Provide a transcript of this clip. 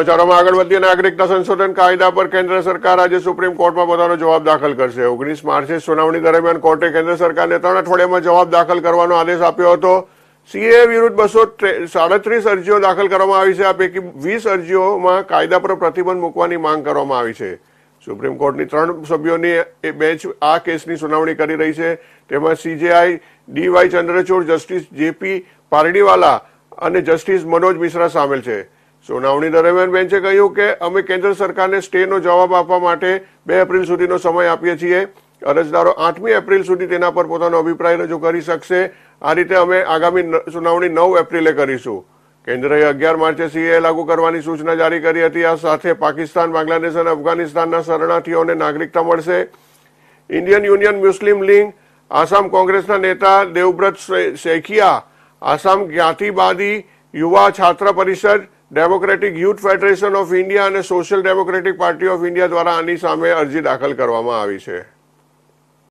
સમાચારોમાં આગળ વધીએ નાગરિકતા સંશોધન કાયદા પર કેન્દ્ર સરકાર આજે સુપ્રીમ કોર્ટમાં પોતાનો જવાબ દાખલ કરશે ઓગણીસ માર્ચે સુનાવણી દરમિયાન કોર્ટે કેન્દ્ર સરકારને ત્રણ અઠવાડિયામાં જવાબ દાખલ કરવાનો આદેશ આપ્યો હતો સીએ વિરુદ્ધ બસો સાડત્રીસ અરજીઓ દાખલ કરવામાં આવી છે આ પૈકી વીસ અરજીઓમાં કાયદા પર પ્રતિબંધ મૂકવાની માંગ કરવામાં આવી છે સુપ્રીમ કોર્ટની ત્રણ સભ્યોની બેન્ચ આ કેસની સુનાવણી કરી રહી છે તેમાં CJI DY Chandrachud justice JP Pardiwala અને જસ્ટિસ મનોજ મિશ્રા સામેલ છે સુનાવણી દરમિયાન બેન્ચે કહ્યું કે અમે કેન્દ્ર સરકારને સ્ટેનો જવાબ આપવા માટે બે એપ્રિલ સુધીનો સમય આપીએ છીએ અરજદારો આઠમી એપ્રિલ સુધી તેના પર પોતાનો અભિપ્રાય રજૂ કરી શકશે આ રીતે અમે આગામી સુનાવણી નવ એપ્રિલે કરીશું કેન્દ્રએ અગિયાર માર્ચે સીએ લાગુ કરવાની સૂચના જારી કરી હતી આ સાથે પાકિસ્તાન બાંગ્લાદેશ અને અફઘાનિસ્તાનના શરણાર્થીઓને નાગરિકતા મળશે Indian union Muslim league Assam કોંગ્રેસના નેતા Debabrata Saikia Assam Jatiyatabadi Yuva Chhatra Parishad democratic youth federation of India અને social democratic party of India દ્વારા આની સામે અરજી દાખલ કરવામાં આવી છે